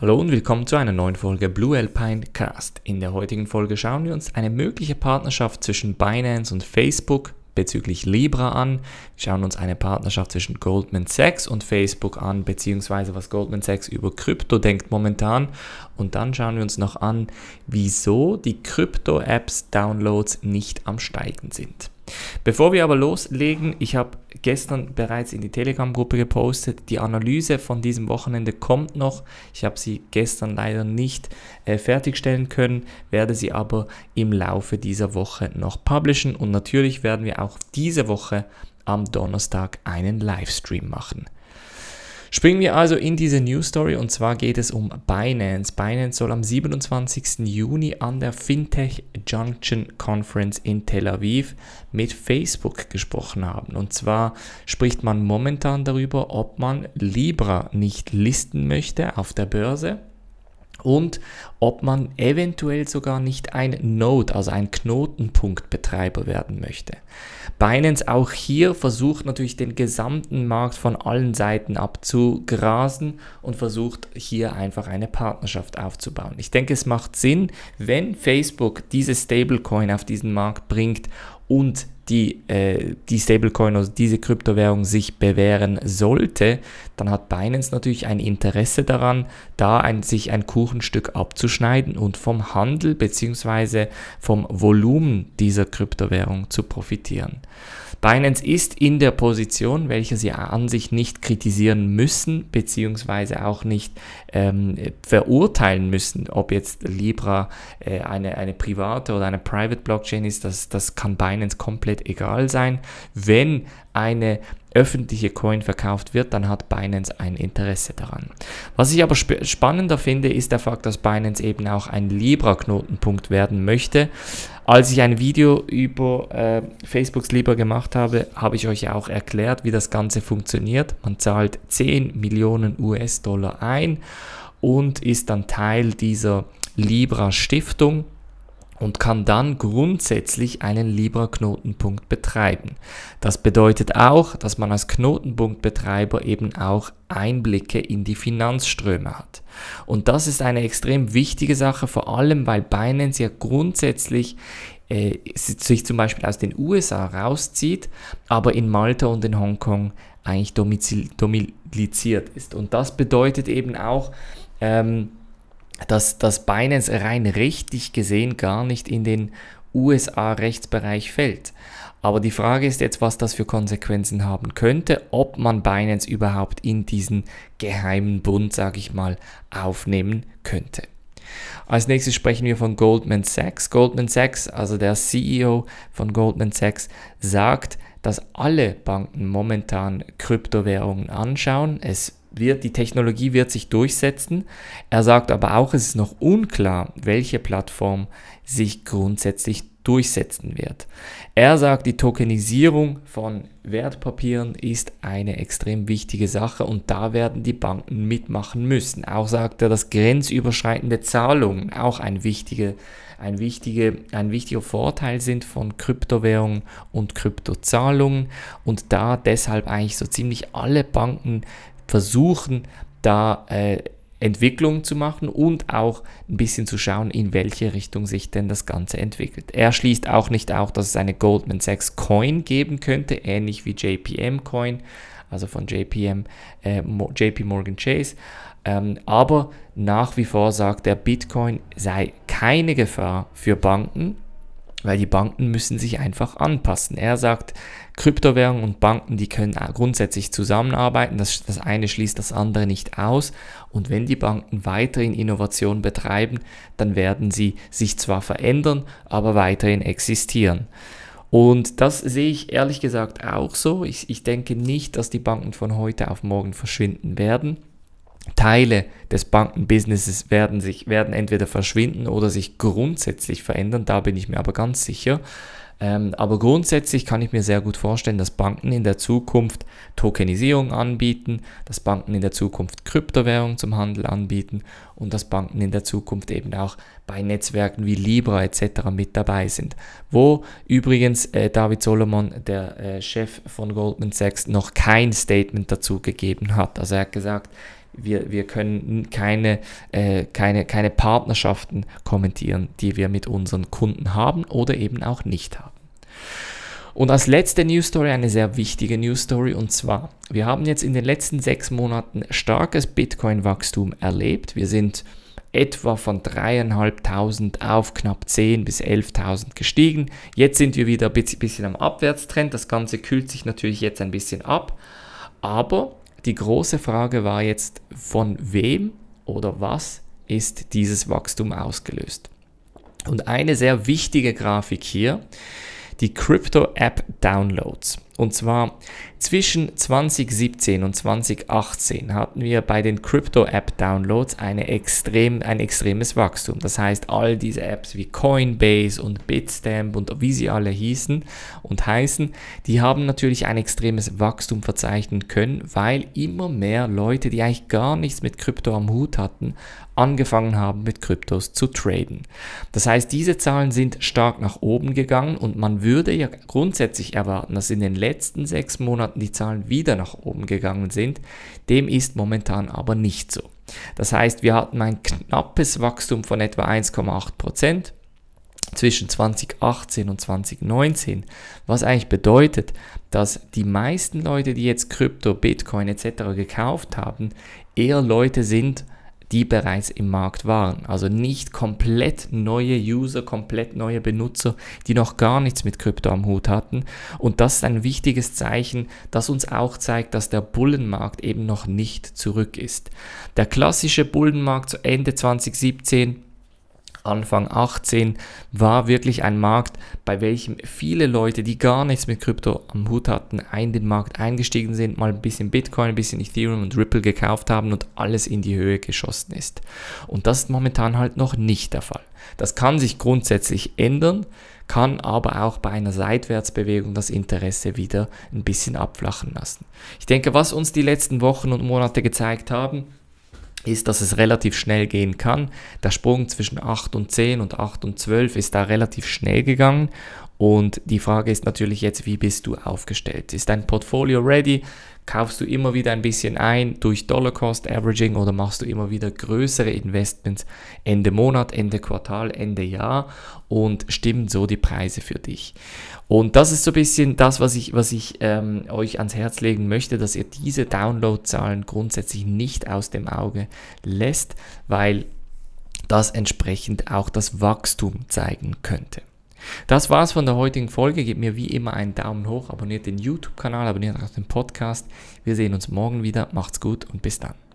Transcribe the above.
Hallo und willkommen zu einer neuen Folge Blue Alpine Cast. In der heutigen Folge schauen wir uns eine mögliche Partnerschaft zwischen Binance und Facebook bezüglich Libra an. Wir schauen uns eine Partnerschaft zwischen Goldman Sachs und Facebook an, beziehungsweise was Goldman Sachs über Krypto denkt momentan. Und dann schauen wir uns noch an, wieso die Krypto-Apps-Downloads nicht am Steigen sind. Bevor wir aber loslegen, ich habe gestern bereits in die Telegram-Gruppe gepostet, die Analyse von diesem Wochenende kommt noch. Ich habe sie gestern leider nicht äh, fertigstellen können, werde sie aber im Laufe dieser Woche noch publishen und natürlich werden wir auch diese Woche am Donnerstag einen Livestream machen. Springen wir also in diese News Story und zwar geht es um Binance. Binance soll am 27. Juni an der Fintech Junction Conference in Tel Aviv mit Facebook gesprochen haben. Und zwar spricht man momentan darüber, ob man Libra nicht listen möchte auf der Börse und ob man eventuell sogar nicht ein Node, also ein Knotenpunktbetreiber werden möchte. Binance auch hier versucht natürlich den gesamten Markt von allen Seiten abzugrasen und versucht hier einfach eine Partnerschaft aufzubauen. Ich denke, es macht Sinn, wenn Facebook diese Stablecoin auf diesen Markt bringt und die, äh, die Stablecoin, also diese Kryptowährung sich bewähren sollte, dann hat Binance natürlich ein Interesse daran, da ein, sich ein Kuchenstück abzuschneiden und vom Handel bzw. vom Volumen dieser Kryptowährung zu profitieren. Binance ist in der Position, welche sie an sich nicht kritisieren müssen, beziehungsweise auch nicht ähm, verurteilen müssen, ob jetzt Libra äh, eine, eine private oder eine Private Blockchain ist, das, das kann Binance komplett egal sein. Wenn eine öffentliche Coin verkauft wird, dann hat Binance ein Interesse daran. Was ich aber sp spannender finde, ist der Fakt, dass Binance eben auch ein Libra-Knotenpunkt werden möchte. Als ich ein Video über äh, Facebooks Libra gemacht habe, habe ich euch auch erklärt, wie das Ganze funktioniert. Man zahlt 10 Millionen US-Dollar ein und ist dann Teil dieser Libra-Stiftung und kann dann grundsätzlich einen Libra-Knotenpunkt betreiben. Das bedeutet auch, dass man als Knotenpunktbetreiber eben auch Einblicke in die Finanzströme hat. Und das ist eine extrem wichtige Sache, vor allem weil Binance ja grundsätzlich äh, sich zum Beispiel aus den USA rauszieht, aber in Malta und in Hongkong eigentlich domizil, ist. Und das bedeutet eben auch, ähm, dass das Binance rein richtig gesehen gar nicht in den USA-Rechtsbereich fällt. Aber die Frage ist jetzt, was das für Konsequenzen haben könnte, ob man Binance überhaupt in diesen geheimen Bund, sage ich mal, aufnehmen könnte. Als nächstes sprechen wir von Goldman Sachs. Goldman Sachs, also der CEO von Goldman Sachs, sagt, dass alle Banken momentan Kryptowährungen anschauen. Es wird, die Technologie wird sich durchsetzen. Er sagt aber auch, es ist noch unklar, welche Plattform sich grundsätzlich durchsetzen wird. Er sagt, die Tokenisierung von Wertpapieren ist eine extrem wichtige Sache und da werden die Banken mitmachen müssen. Auch sagt er, dass grenzüberschreitende Zahlungen auch ein, wichtige, ein, wichtige, ein wichtiger Vorteil sind von Kryptowährungen und Kryptozahlungen und da deshalb eigentlich so ziemlich alle Banken versuchen, da äh, Entwicklung zu machen und auch ein bisschen zu schauen, in welche Richtung sich denn das Ganze entwickelt. Er schließt auch nicht auch, dass es eine Goldman Sachs Coin geben könnte, ähnlich wie JPM Coin, also von JPM, äh, JP Morgan Chase. Ähm, aber nach wie vor sagt er, Bitcoin sei keine Gefahr für Banken, weil die Banken müssen sich einfach anpassen. Er sagt, Kryptowährungen und Banken, die können grundsätzlich zusammenarbeiten, das, das eine schließt das andere nicht aus und wenn die Banken weiterhin Innovation betreiben, dann werden sie sich zwar verändern, aber weiterhin existieren. Und das sehe ich ehrlich gesagt auch so. Ich, ich denke nicht, dass die Banken von heute auf morgen verschwinden werden. Teile des Bankenbusinesses werden sich werden entweder verschwinden oder sich grundsätzlich verändern. Da bin ich mir aber ganz sicher. Ähm, aber grundsätzlich kann ich mir sehr gut vorstellen, dass Banken in der Zukunft Tokenisierung anbieten, dass Banken in der Zukunft Kryptowährung zum Handel anbieten und dass Banken in der Zukunft eben auch bei Netzwerken wie Libra etc. mit dabei sind. Wo übrigens äh, David Solomon, der äh, Chef von Goldman Sachs, noch kein Statement dazu gegeben hat. Also er hat gesagt, wir, wir können keine, äh, keine, keine Partnerschaften kommentieren, die wir mit unseren Kunden haben oder eben auch nicht haben. Und als letzte News Story eine sehr wichtige News Story und zwar, wir haben jetzt in den letzten sechs Monaten starkes Bitcoin-Wachstum erlebt. Wir sind etwa von 3.500 auf knapp 10.000 bis 11.000 gestiegen. Jetzt sind wir wieder ein bisschen am Abwärtstrend. Das Ganze kühlt sich natürlich jetzt ein bisschen ab. Aber die große Frage war jetzt, von wem oder was ist dieses Wachstum ausgelöst? Und eine sehr wichtige Grafik hier, die Crypto App Downloads. Und zwar zwischen 2017 und 2018 hatten wir bei den Crypto-App-Downloads eine extrem, ein extremes Wachstum. Das heißt, all diese Apps wie Coinbase und Bitstamp und wie sie alle hießen und heißen, die haben natürlich ein extremes Wachstum verzeichnen können, weil immer mehr Leute, die eigentlich gar nichts mit Krypto am Hut hatten, angefangen haben mit Kryptos zu traden. Das heißt, diese Zahlen sind stark nach oben gegangen und man würde ja grundsätzlich erwarten, dass in den letzten letzten sechs Monaten die Zahlen wieder nach oben gegangen sind. Dem ist momentan aber nicht so. Das heißt, wir hatten ein knappes Wachstum von etwa 1,8 Prozent zwischen 2018 und 2019, was eigentlich bedeutet, dass die meisten Leute, die jetzt Krypto, Bitcoin etc. gekauft haben, eher Leute sind, die bereits im Markt waren. Also nicht komplett neue User, komplett neue Benutzer, die noch gar nichts mit Krypto am Hut hatten. Und das ist ein wichtiges Zeichen, das uns auch zeigt, dass der Bullenmarkt eben noch nicht zurück ist. Der klassische Bullenmarkt zu Ende 2017 Anfang 18 war wirklich ein Markt, bei welchem viele Leute, die gar nichts mit Krypto am Hut hatten, in den Markt eingestiegen sind, mal ein bisschen Bitcoin, ein bisschen Ethereum und Ripple gekauft haben und alles in die Höhe geschossen ist. Und das ist momentan halt noch nicht der Fall. Das kann sich grundsätzlich ändern, kann aber auch bei einer Seitwärtsbewegung das Interesse wieder ein bisschen abflachen lassen. Ich denke, was uns die letzten Wochen und Monate gezeigt haben, ist, dass es relativ schnell gehen kann. Der Sprung zwischen 8 und 10 und 8 und 12 ist da relativ schnell gegangen. Und die Frage ist natürlich jetzt, wie bist du aufgestellt? Ist dein Portfolio ready? Kaufst du immer wieder ein bisschen ein durch Dollar Cost Averaging oder machst du immer wieder größere Investments Ende Monat, Ende Quartal, Ende Jahr und stimmen so die Preise für dich. Und das ist so ein bisschen das, was ich, was ich ähm, euch ans Herz legen möchte, dass ihr diese Downloadzahlen grundsätzlich nicht aus dem Auge lässt, weil das entsprechend auch das Wachstum zeigen könnte. Das war's von der heutigen Folge. Gebt mir wie immer einen Daumen hoch, abonniert den YouTube-Kanal, abonniert auch den Podcast. Wir sehen uns morgen wieder. Macht's gut und bis dann.